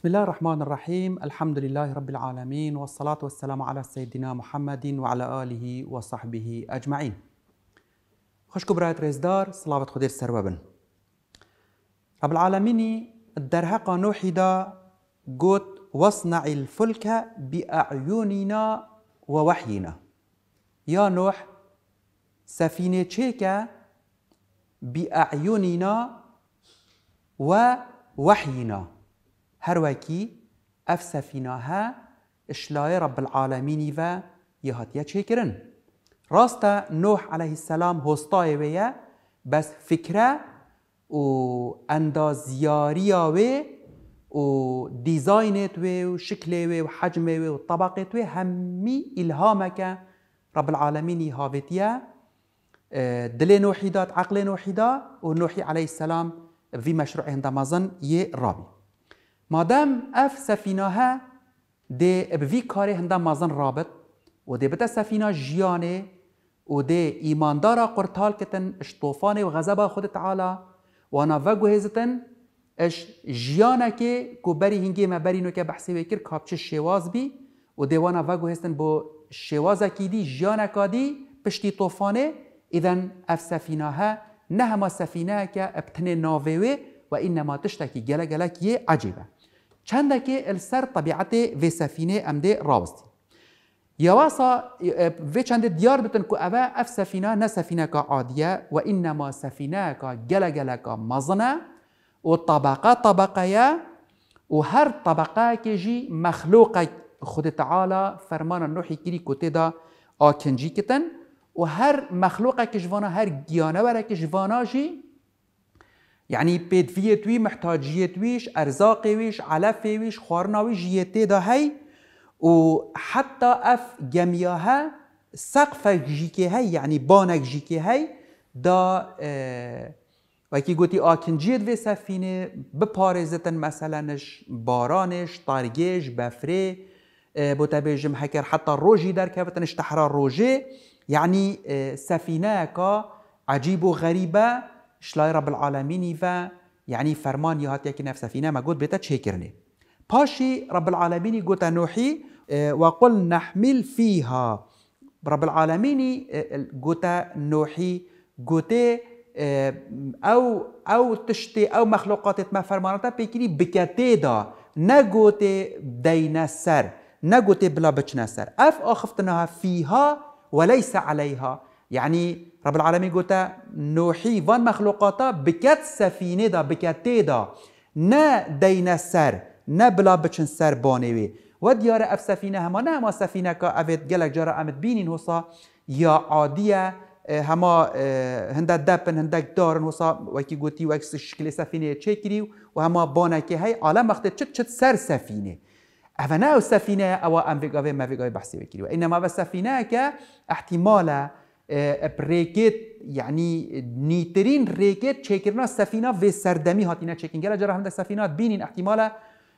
بسم الله الرحمن الرحيم الحمد لله رب العالمين والصلاة والسلام على سيدنا محمد وعلى آله وصحبه أجمعين خشكو برايت ريزدار صلاة خدير سروابن رب العالمين الدرهقة نوحدا قوت واصنع الفلك بأعيننا ووحينا يا نوح سفينة شيكا بأعيننا ووحينا هرواكي اف سەفیناهە اشلاي رب العالمين و يهاتيا چێکردن راستا نوح عليه السلام هۆستایە ويا بس فكرة و اندازياريا وێ و دیزاینێت وێ و شکلێ وێ و حەجمێ وێ و طبقێت وێ هەممی ئیلهامەکە ڕب العالمینی نوحي اه، دلێ نۆحیدات نوحي نۆحیدا و نۆحی عليه السلام في مشروع عند مازن يرابي مادام اف سفینه ها دی بوی کاری هنده مازن رابط و دی بتا سفینه جیانه و دی ایماندارا قرطال کتن اش طوفانه و غضب خود تعالی و انا وگو هزتن اش جیانه که کو بری هنگی ما بری نو که بحثی وکر کابچه شواز بی و دی وانا وگو هستن بو شوازه کی دی جیانه کادی پشتی طوفانه اذن اف سفینه ها نه ما سفینه که ابتنه ناویوه و انما تشتکی گله گلک یه عجیبه چند دکه سر طبیعت و سفینه امده راوستی يواصا فيتشاند ديار بتن كو أبا أف سفينة نا سفينة عادية وإنما سفينة كجلجلة مزنة والطبقة طبقية وهر طبقة كيجي مخلوق خود تعالى فرمان النوحي كيري كوتيدا آكنجي كتن وهر مخلوق كجوانا هر جيانا ورا كجوانا جي یعنی پدویت وی محتاجیت ویش ارزاق ویش علف ویش خوارنا ویش یعنی دا هی و حتی اف گمیاه سقف جیکی هی یعنی بانک جیکی هی دا وکی گوتی آکنجید وی سفینه بپارزتن مثلنش بارانش تارگیش بفره بوتا بیجم حکر، حتی روژی در کفتنش تحرار روژه یعنی سفینه کا عجیب و غریبه شلای يعني رب العالمینی و یعنی فرمان یا هاتیه که نفسه فینا ما گوت بیتا چه کرنه پاشی رب العالمینی گوت نوحی آه، وقل نحمل فيها رب العالمين جوتا آه، نوحي جوتا آه، او او تشتي او مخلوقات ما فرمانتا بيكري بكاتي دا نجوتي دينا سر نجوتي بلا بچنا سر اف اخفتناها فيها وليس عليها يعني رب العالمين قلت نوحي فان مخلوقاتا بكات سفينة دا بكات تيدا نا دينا سر نا بلا بچن سر بانيوي و اف سفينة هما نا ما سفينة كا افت جلق جارة امت بينين هصا يا عادية هما هندا دابن هندك دارن هصا وكي قلتي وكس شكل سفينة تشكري وهما بانكي هاي عالم وقت چت چت سر سفينة افنا سفينة او ام فيك افي ما فيك افي بحسي وكري وانما بس سفينة كاحتمالا بريكيت آه، يعني نيترين ريكيت تشيكرنا السفينة في سردمي هاتينا تشيكين قال جرى السفينة بينين احتمالا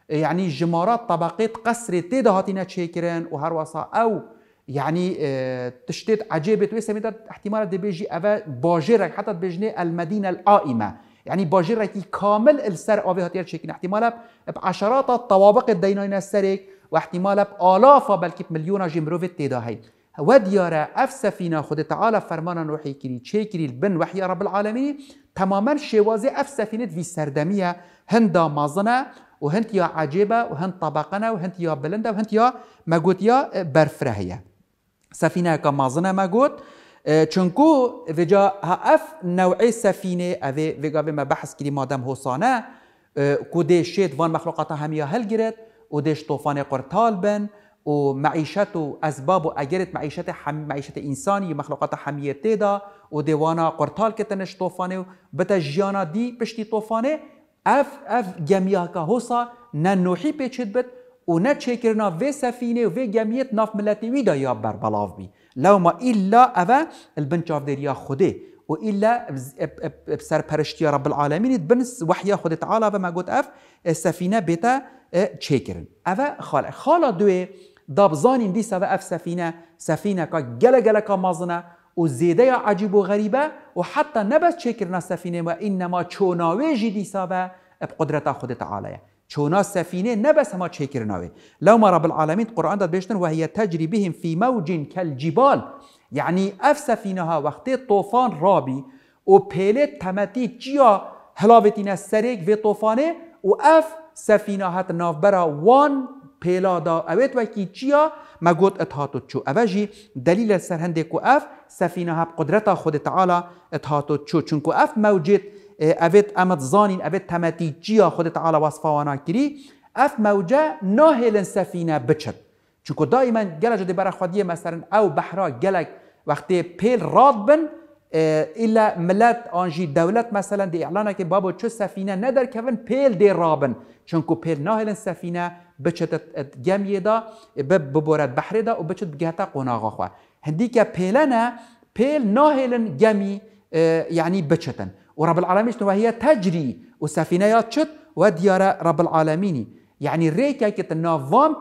يعني جمارات طبقات قصر تيدا هاتينا تشيكرن وهروسا او يعني آه، تشتت عجيبة ويسميتا احتمالا دي بيجي افا باجيرك حتى بيجني المدينة القائمة يعني باجيرك كامل السر اوفي هاتينا تشيكين احتمالا بعشرات الطوابق الدينين السريك واحتمالا بآلافا بل كيب مليون جمروفي تيدا هيد وديارة دیاره اف سفینه خود تعالی فرمانا نوحي کری چه کری البن وحي رب العالمين تماما شيوازي اف سفینه في سردميه هندا مازنا و يا عجيبة وهنت و وهنت يا و هند یا بلنده و هند یا مگوت یا برفره هیه سفینه که مازنه مگوت چونکو وجا اف نوعی سفينة اوه فيجا بما بحث مادام مادم كودي شيت وان مخلوقاتها هميا هل جرت و طوفان قرطال بن ومعيشته اسباب و اگرت حم... معيشة انساني مخلوقات حمير تيدا و قرطال كتنش طوفاني بتا جيانا دي بشتي طوفاني اف اف جمياكا هوسا ننوحي بيچد بت و نه چکرنا في سفينه و في ناف ملتی ویدا یا بر بلاو بی لو ما الا اوا البنچاف دریا خوده و بسر پرشتی رب العالمین بنس وحیا خود تعالی و ما گوت اف سفينه بتا چکرن أه، اوا خال خالا دوه دابزانين دي دیسا اف سفینه سفینه که گله گله که مزنة و زیده یا عجیب و غریبه و حتی نبس چکرنا سفینه و انما چوناوی جی دیسا بقدرة اب قدرت خود تعالیه چونا سفینه نبس ما چکرناوی لو ما رب العالمین قرآن داد بشتن و هی تجری بهم في موج كالجبال یعنی اف سفینه ها وقتی طوفان رابی و پیلی تمتی جیا هلاوتین سریک و طوفانه و اف سفینه هات نافبرا وان دا اوید وکی چیا مگود اتاتو چو اوجی دلیل سرهنده کو اف سفینه هب قدرت خود تعالی اتاتو چو چون کو اف موجید اوید امد زانین اوید تمتی چیا خود تعالی وصفا وانا کری اف موجه ناهل سفینه بچد چون دائما گل جده برا مثلا او بحرا گلک وقتی پیل راد بن الا ملت آنجی دولت مثلا دی اعلانه که بابا چو سفینه ندر کون پیل دی رابن چون پیر ناهل سفینه بچت گمیه دا ببورد بحره دا و بچت گهتا قناغا خواه هندی که پیلنه پیل ناهلن گمی یعنی بچتن و رب العالمین تجری هی تجری وسفینه چت و دیاره رب العالمین یعنی یعنی ریکا کت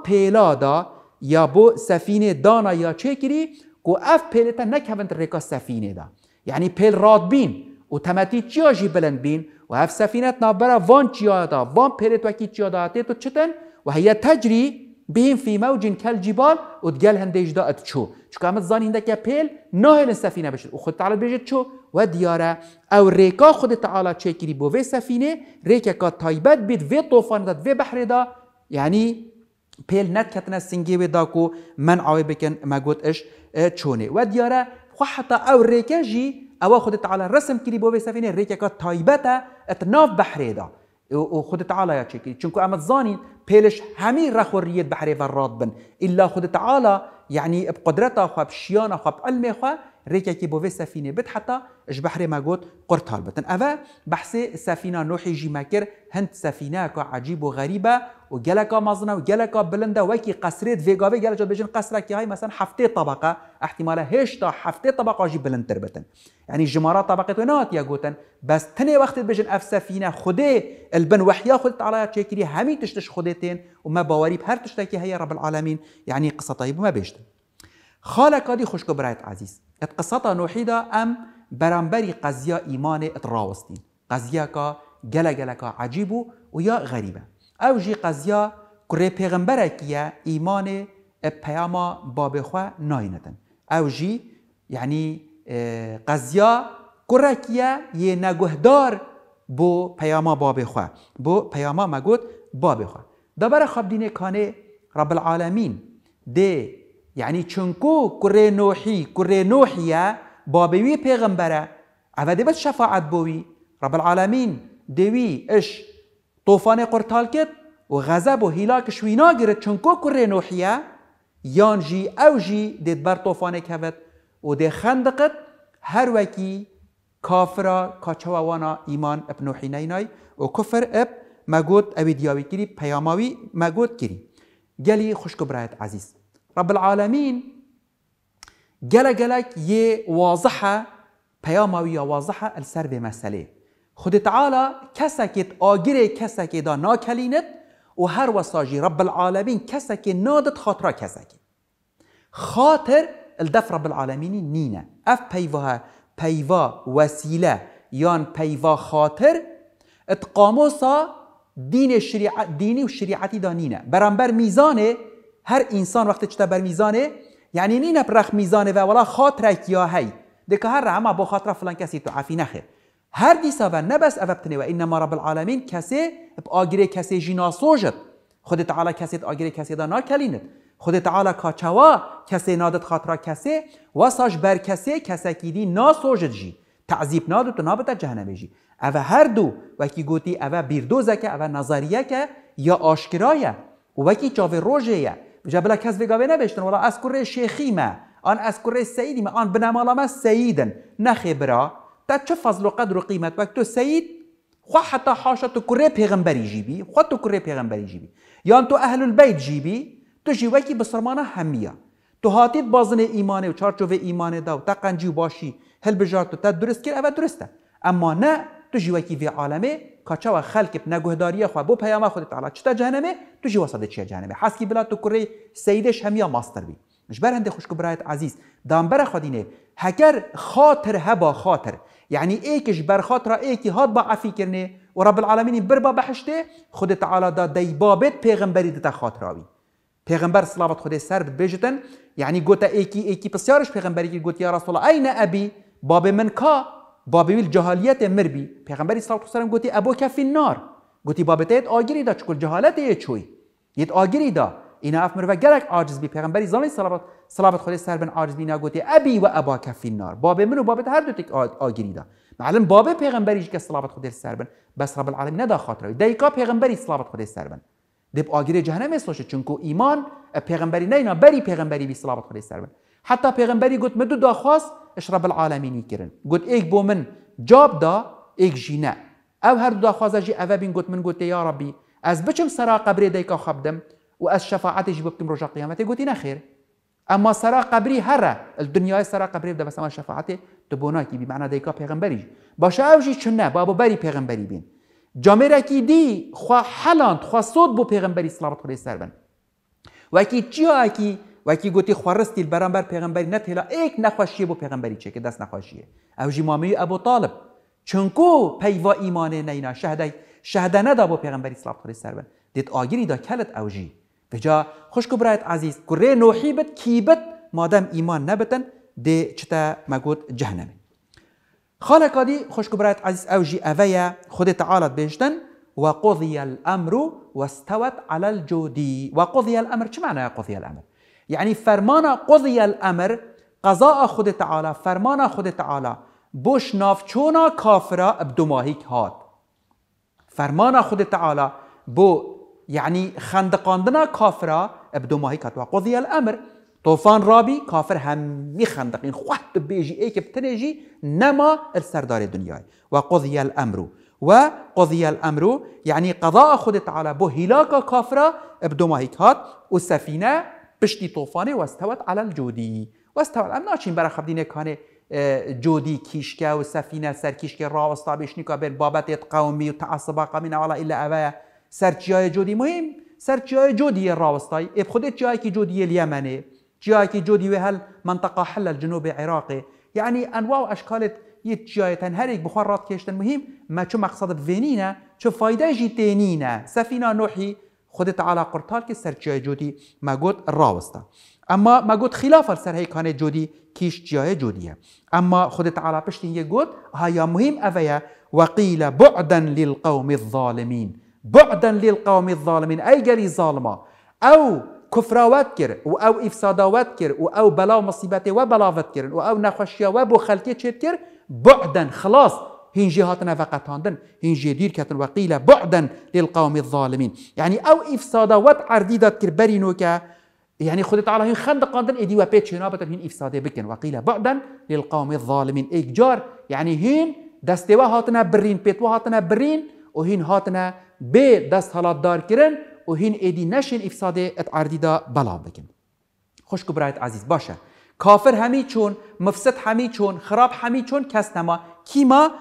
پیلا دا یا بو سفینه دانا یا تشکری کو اف نکه نکهبن ریکا سفینه دا یعنی پیل راد بین و تمتی تشاجی بلند بین؟ و وهف سفينة نابرا فان وکی فان بيرت وكي تشيادا تيتو و هیا تجری بهم فی موجین کل في موج كالجبال وتقال هنديج داء تشو شو كامت زاني هندك بيل ناهل و خود تعالی تعالى چو و دیاره او ریکا خود تعالی چه کری بو وی سفینه ریکا که تایبت بید وی طوفان داد وی بحر دا يعني بيل نت وی دا کو من آوی بکن بكن اش اه، چونه و دیاره وديارة حتا او ریکا جی او خود تعالی رسم کری بو وی سفینه ریکا که تايباتا اتناف بحری دا و خود تعالی یا چکی چونکو اما زانی پیلش همی رخوریت بحری و راد بن الا خود تعالی يعني بقدرتا خو بشيانا خب بعلمي خو ريكا كي بوفي سفينة بت حتى اش بحري ما قوت قرت هالبتن افا بحثي السفينة نوحي جي ماكر هند سفينة كو عجيب وغريبة و گلکا مزنا و و بلنده قصرت ویگا ویگاوی گل بیشتر قصر که های مثلا هفته طبقه احتمال تا هفته طبقه جی تر بتن یعنی يعني جمارات طبقه تو نات یا گوتن بس تنه وقت بجن اف سفینه خوده البن وحیا خود تعالی چکری همین تشتش خودتین يعني و ما باوری هر که های رب العالمین یعنی قصه طيب ما خاله خالك خوشگو خشكو برايت عزيز اتقصتا نوحیدا ام برامبري قزيا ايمان اتراوستين قزيا كا جلا جلا عجیبو و ويا غريبه او جی قضیا کره پیغمبرکیه ایمان پیاما بابخوا ناینتن او جی یعنی قضیا کرکیه یه نگهدار بو پیاما بابخوا بو پیاما مگود بابخوا دبر خب دینه کانه رب العالمین ده یعنی چونکو کره نوحی کره نوحیه بابوی پیغمبره عوده بس شفاعت بوی رب العالمین دوی اش طوفان قرطال کت و غضب و هیلاکش وینا گرت چونکو کره نوحیه یان جی او جی دید بر طوفانه کهوت و ده خندقت هر وکی کافرا کاچواوانا ایمان اب نوحینینای و کفر اب مگود اوی دیاوی کری پیاماوی مگود کری گلی خوشکو برایت عزیز رب العالمین گله گلک یه واضحه پیاماوی واضحه السر به مسئله خود تعالی کسکی آگیر کسکی دا ناکلیند و هر وساجي رب العالمين کسکی نادت خاطره کسکی خاطر الدف رب العالمين نینه اف پیوا پیوا وسيلة يان پیوا خاطر اتقاموسا دین شریعت دینی و شریعتی دانینه برانبر میزانه هر انسان وقتی چتا بر میزانه یعنی نینه برخ میزانه و ولا خاطرک یا هی دکه هر رحمه با خاطر فلان کسی تو عفی هر دیسا و نبس اوبتنه و اینما رب العالمین کسی آگیره کسی جینا سوجد خود تعالی کسی آگیره کسی دا ناکلیند خود تعالی کاچوا کسی نادت خاطرا کسی و ساش بر کسی کسی کیدی سوجد جی تعذیب نادت و نابتا جهنم جی او هر دو وکی گوتی او بیردوزه که او نظریه که یا آشکرایه و وکی چاوه روژه یه بلا کس وگاوی نبشتن ولا از کره شیخی ما آن از کره سیدی ما آن بنامالا ما سیدن نخبره تا چه فضل و قدر و قیمت وقت تو سید خو حتی حاشا تو کره پیغمبری جیبی خو تو کره پیغمبری جیبی یا تو اهل البیت جیبی تو جی کی بسرمانه همیا. تو هاتید بازن ایمانه و چارچوب ایمانه دا و تا قنجی باشی هل بجار تو تا درست کرد اول درسته اما نه تو جی کی وی عالمه کاچا و خلق نگهداری خو بو پیام خود تعالی چتا جهنمه تو جی صد چیه جهنمه حس بلا تو کره سیدش همیا ماستر بی مش برنده خوشک برایت عزیز دامبر خودینه هکر خاطر هبا خاطر يعني ايك جبر خاطر ايك هاد بعفي كرنه ورب العالمين بربا بحشته خد تعالى دا دي بابت پیغمبری دتا خاطراوی پیغمبر صلوات خود سر بجتن يعني گوتا ايك ايك بسيارش پیغمبری کی گوت يا رسول الله اين ابي باب من کا باب الجهالية مربي پیغمبری صلوات خود سلام گوتی ابو کف النار گوتی بابتت اگري دا چکل جهالت چوی یت آگری دا این اف و گرک عاجز بی پیغمبری زالی صلابت صلوات خدای سر بن عاجز بی ناگوتی ابی و ابا کفی نار باب من و بابت هر دو تک آگیری دا معلم باب پیغمبری که صلوات خدای سر بن بس رب العالمین ندا خاطر دیکا پیغمبری صلوات خدای سر بن دب آگیری جهنم سوشه چونکو ایمان پیغمبری نینا بری پیغمبری بی صلابت خدای سر بن حتی پیغمبری گوت مدو دا اش اشرب العالمینی کرن گوت ایک بو من جاب دا ایک جینه او هر دو دا خواست جی او بین گوت من گوت یا ربی از بچم سرا قبری دیکا خبدم و از شفاعتش گفتیم روز قیامت گوتی نخیر اما سرا قبری هر دنیای سرا قبری بس اما شفاعت تو کی به معنی دیکا پیغمبری باشه جی چون با ابو بری پیغمبری بین جامعه کی دی خوا حلاند خوا صد بو پیغمبری صلوات علیه سر بن و کی چیا کی و کی گوتی خورستی برانبر پیغمبری نه تلا یک نخواشی بو پیغمبری چه که دست نخواشیه اوجی مامی ابو طالب چونکو پیوا ایمانه نینا شهدای شهدنه ندا بو پیغمبری صلوات علیه سر بن دید آگیری دا کلت جی. بجا خشک برایت عزیز کره نوحی بد کی بد مادم ایمان نبتن دی چتا مگود جهنم خاله کادی برایت عزیز او جی اویا خود تعالی بهشتن و قضی الامر واستوت علی الجودی و قضی الامر چه معنی قضی الامر یعنی فرمان قضی الامر قضاء خود تعالی فرمان خود تعالی بوش نافچونا کافرا ابدماهیک هات فرمان خود تعالی بو يعني خندقاندنا كافرا ابدو ما هيك قضي الامر طوفان رابي كافر همي خندقين خوات بيجي ايك بتنجي نما السردار الدنيا وقضي الامر وقضي الامر يعني قضاء خدت على بو هلاك كافرا ابدو ما هيك هات والسفينه بشتي طوفاني واستوت على الجودي واستوت الامر ناشين برا خبدينه كان اه، جودي كيشكا والسفينه سر كيشكا راوستا بيشنيكا بين بابات قومي وتعصب قومي ولا الا ابايا سر جای جودی مهم سر جای جودی راستای اب خودت جای کی جودی اليمني جای کی جودی هل منطقه حل جنوب عراق يعني انواع تن هر یک بخار رات کشتن مهم ما چه مقصد فينينا چه فايدة جي تينينا سفينة نوحي خودت على قرطال که سر جاي جودي ما گوت الراوستا اما ما گوت خلاف سر هي كانت جودي كيش جاي جودية اما خدت على بشتين يقول هيا مهم اویا وقيل بعدا للقوم الظالمين بعدا للقوم الظالمين أي جري ظالمة أو كفر واتكر أو إفسادات واتكر أو بلا مصيبات وبلا واتكر أو نخشية وبو تشت كر بعدا خلاص هين جهاتنا فقط هندن هين جدير كتن وقيل بعدا للقوم الظالمين يعني أو وات عرديدات كر برينوكا يعني خدت على هين خندق هندن إدي وبيت شنابة هين إفسادة بكن وقيل بعدا للقوم الظالمين جار يعني هين دستوا هاتنا برين بيتوا هاتنا برين و هین هاتنه به دست حالات دار کرن و هین ایدی نشین افساد عردی دا بلا بکن خوش برایت عزیز باشه کافر همی چون مفسد همی چون خراب همی چون کس نما ما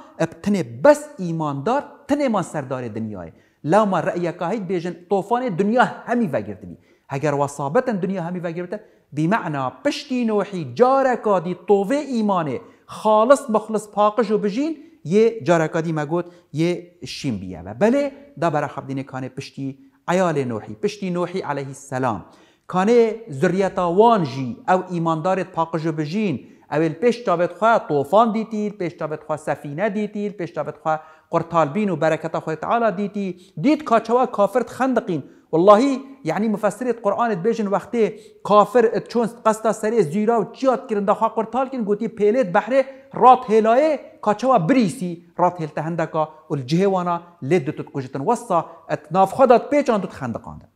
تنه بس ایماندار تنه ما سردار دنیای لو ما رأی کاهید بیجن طوفان دنیا همی وگرد بی اگر وصابتا دنیا همی وگرد معنا پشتی نوحی جارکا دی طوفه ایمانه خالص بخلص پاقش و بجین یه جارکادی مگود یه شیم بیه و بله دا برا دینه کانه پشتی عیال نوحی پشتی نوحی علیه السلام کانه زریتا وان جی او ایماندارت پاقجو بجین اول پیش تابت خواه طوفان دیتیل پیش تابت خواه سفینه دیتیل پیش خواه قرطالبین و برکت خواه تعالی دیتی دید کاچوا کافرت خندقین والله یعنی مفسر قرآن بیشن وقتی کافر چون قصد سری زیرا و چیات کردن دخوا قرطال کن گوتی پیلت بحر رات هلایه کاچوا بریسی رات هلته هندکا و الجهوانا لد دوتت کجتن وسا ات ناف خودت پیچان دوت خندقاندن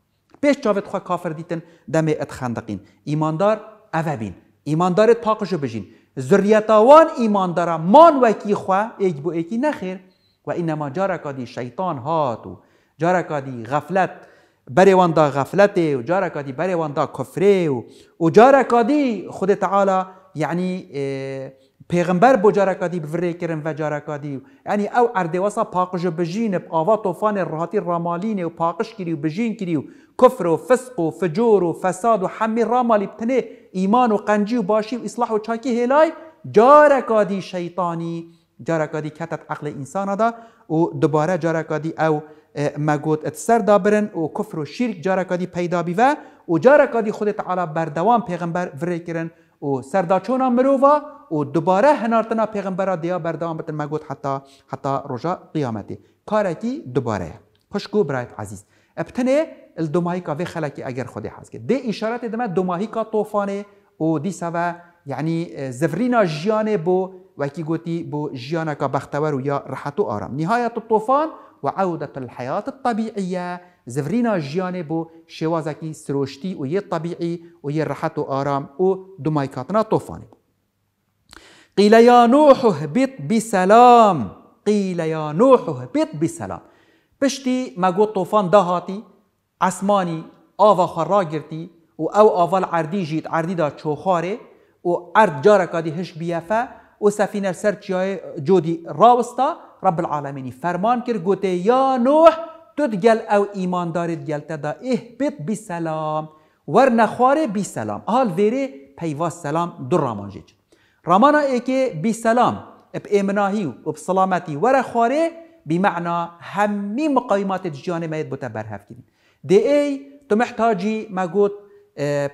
پیش چاوت خواه کافر دیتن دمه ات خندقین ایماندار اوه بین ایماندار تاقشو بشین ذریتاوان ایماندارا مان وکی خواه ایک بو ایکی نخیر و جارک دی شیطان هاتو دی غفلت بری وان دا غفلت و جارا کادی بری وان دا کفره و و جارا کادی خود تعالی یعنی پیغمبر بو جارا کادی بفره کرن و جارا کادی یعنی او اردواسا پاقش بجین آوا طوفان راحتی رامالین و پاقش کری و بجین کری و کفر و فسق و فجور و فساد و همه رامالی بتنه ایمان و قنجی و باشی و اصلاح و چاکی هلای جارا کادی شیطانی جارا کادی کتت عقل انسان دا و دوباره جارا کادی او مگود اتسر دابرن و کفر و شرک جارا کادی پیدا بیوه و جارا کادی خود تعالی دوام پیغمبر وره کرن و سرداچونا مرووا و دوباره هنارتنا پیغمبر دیا دوام بتن مگود حتی حتی رجا قیامتی کارکی دوباره خوشگو برایت عزیز ابتنه الدماهی که وی خلکی اگر خودی حاز که دی اشارت دمه دماهی کا طوفانه و دی سوه یعنی زفرینا جیانه بو وکی گوتی بو جیانه کا بختور و یا رحت و آرام نهایت الطوفان وعودة الحياة الطبيعية زفرينا جياني بو شوازكي سروشتي ويه الطبيعي ويه آرام و ودمايكاتنا طوفاني قيل يا نوح اهبط بسلام قيل يا نوح اهبط بسلام بشتي ما قو طوفان دهاتي عسماني آفا خراجرتي و او آفا العردي جيت عردي دا چوخاري و عرد جارك دي هش بيافا و سفينة سر جودي راوستا رب العالمینی فرمان کرد گوته یا نوح تو دگل او گل گلته دا احبت بی سلام ور نخواره بی سلام حال ویره پیوا سلام در رامان جید رامانا ای که بی سلام اب ایمناهی و اب سلامتی ور خواره بی معنا همی مقایمات جان مید بوته برهف کردیم دی ای تو محتاجی مگود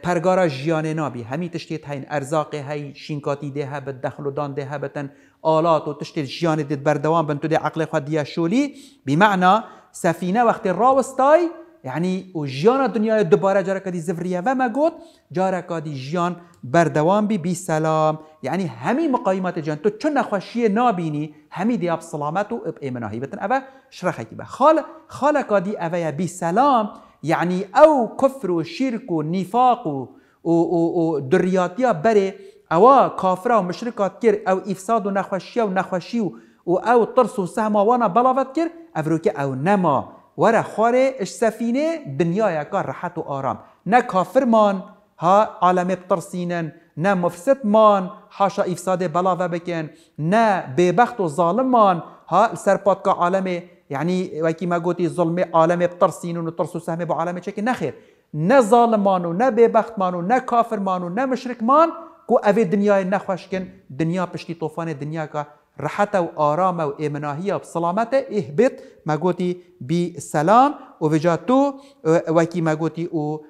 پرگارا جیانه نابی همی تشتیت هاین ارزاق های شینکاتی ده به دخل و دان ده هبتن آلات و تشتی جیان دید بردوام بن دی عقل خود دیا شولی بمعنی سفینه وقت راوستای یعنی او جیان دنیا دوباره جارا کدی زفریه و ما گوت جارا کدی جیان بردوام بی بی سلام یعنی همی مقایمات جان تو چون نخوشی نابینی همی دیاب سلامت و اب ایمناهی بتن اوه شرخه کی خال خال کدی اوه بی سلام یعنی او کفر و شرک و نفاق و, دریاتی بره او کافر و مشرکات او افساد و نخوشی و نخوشی و او ترس و سهم وانا بلافت کرد افرو که او نما ورا خواره اش سفینه دنیا یکا راحت و آرام نه کافر مان ها عالم بترسینن نه مفسد مان حاشا افساد بلاوه بکن نه ببخت و ظالم مان ها سرپاد که عالم يعني وكي ما قلتي ظلم عالمي بترسين وترسو سهمي بعالمي شكل نخير نه ظالم مانو نه ببخت مانو نه كافر مانو نه مشرك مان کو اوی دنیای نخوش کن دنیا پشتی طوفان دنیا که راحت و آرام و امناهی و سلامت اهبط مگوتی بی سلام و وجا تو وکی مگوتی او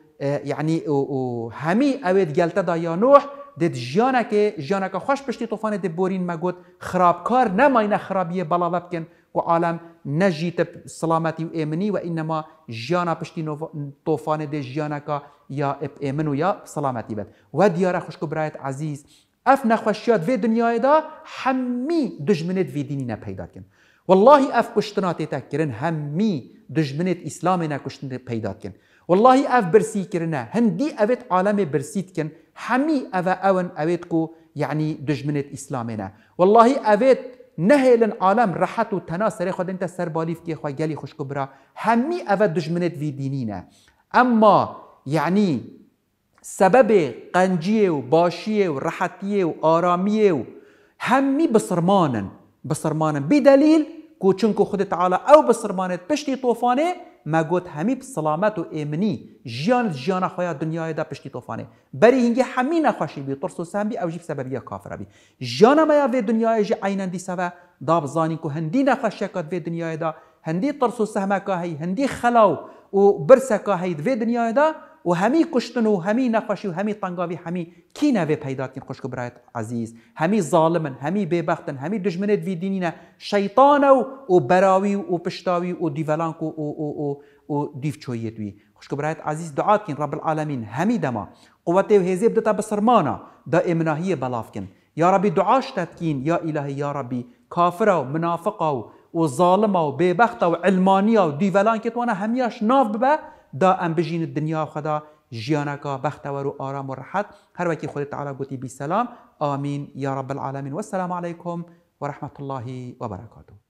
یعنی او همی اوید گلته دا یا نوح دید جیانه که جیانه که خوش پشتی طوفان دبورین مگوت خرابکار نماینه خرابیه بلا بکن کو عالم نجی سلامتی و وإنما و بشتي جیانا پشتی طوفان ده جانا کا یا ایمن و یا سلامتی بد و دیاره خوشکو برایت عزیز اف نخوشیات وی دنیای دا همی دجمنت وی دینی پیدا کن والله اف کشتنات تکرن همی دجمنت اسلام نکشتن پیدا کن والله اف برسي كرنا هندي اوت عالم برسيت حمي اف اون أفتكو يعني دجمنت اسلامنا والله أفت نهیلن عالم راحت و خود خود خودنتە سر که خۆی گلی خوشکو برا همی اوه دشمنت وی نه. اما یعنی سبب قنجیه و باشیه و راحتیه و آرامی و همی بسرمانن بسرمانن دلیل چون چونکو خود تعالی او بصرمانت پشتی طوفانه مگوت همی سلامت و امنی جیان جیان خویا دنیای دا پشتی طوفانه بری هنگی همی نخوشی بی ترس و سم بی او جیب سببی کافر بی جیان ما یا دنیای جی عینن دی سوا داب زانی که هندی نخوشی کد وی دنیای دا هندی ترس و سهم که هی هندی خلاو و برسه که هی وی دنیای دا و همی کشتن و همی نخوشی و همی تنگاوی همی کی نوی پیدا کن خوشکو برایت عزیز همی ظالمن همی بیبختن همی دجمنت وی دینینا شیطان و براوی و پشتاوی و دیولانک و, و, و, و دیفچویت وی خوشکو برایت عزیز دعا کن رب العالمین همی دما قوت و هزیب دتا بسرمانا دا امناهی بلاف کن یا ربی دعاش تدکین یا الهی یا ربی کافر و منافق و ظالم و بیبخت و علمانی و دیولان که تو همیاش ناف ببه دا ام بژین دنیا خدا جیانکا بختور و آرام و راحت هر وکی خود تعالی گوتی بی سلام آمین یا رب العالمین و السلام علیکم و رحمت الله و برکاته